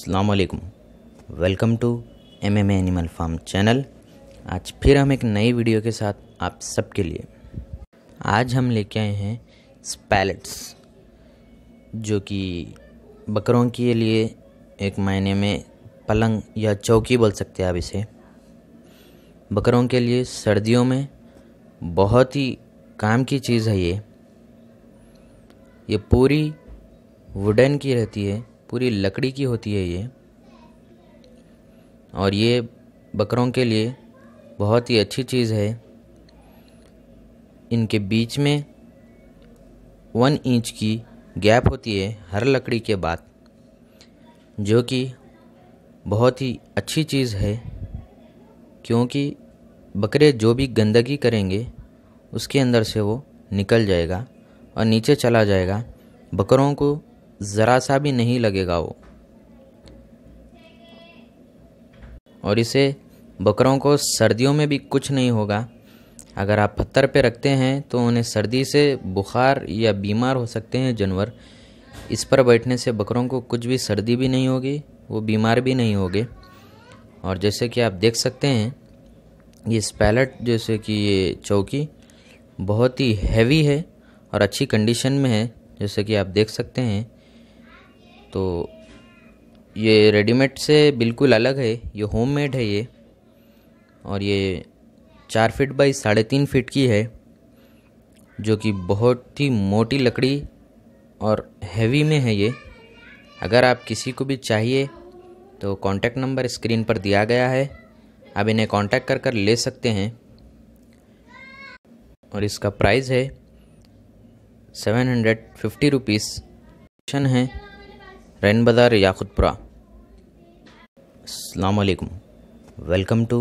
अस्सलाम welcome to M M animal farm channel आज फिर हम एक नई वीडियो के साथ आप सबके लिए आज हम लेके आए हैं स्पैलेट्स जो कि बकरों के लिए एक मायने में पलंग या चौकी बोल सकते हैं आप इसे बकरों के लिए सर्दियों में बहुत ही काम की चीज़ है ये ये पूरी वुडन की रहती है पूरी लकड़ी की होती है ये और ये बकरों के लिए बहुत ही अच्छी चीज़ है इनके बीच में वन इंच की गैप होती है हर लकड़ी के बाद जो कि बहुत ही अच्छी चीज़ है क्योंकि बकरे जो भी गंदगी करेंगे उसके अंदर से वो निकल जाएगा और नीचे चला जाएगा बकरों को ज़रा सा भी नहीं लगेगा वो और इसे बकरों को सर्दियों में भी कुछ नहीं होगा अगर आप पत्थर पे रखते हैं तो उन्हें सर्दी से बुखार या बीमार हो सकते हैं जानवर इस पर बैठने से बकरों को कुछ भी सर्दी भी नहीं होगी वो बीमार भी नहीं होगे और जैसे कि आप देख सकते हैं ये स्पैलेट जैसे कि ये चौकी बहुत ही हैवी है और अच्छी कंडीशन में है जैसे कि आप देख सकते हैं तो ये रेडीमेड से बिल्कुल अलग है ये होम मेड है ये और ये चार फिट बाई साढ़े तीन फिट की है जो कि बहुत ही मोटी लकड़ी और हैवी में है ये अगर आप किसी को भी चाहिए तो कांटेक्ट नंबर स्क्रीन पर दिया गया है आप इन्हें कांटेक्ट कर कर ले सकते हैं और इसका प्राइस है सेवन हंड्रेड फिफ्टी रुपीज़ है रैन बाज़ार याकुतपुरा अलैक्म वेलकम टू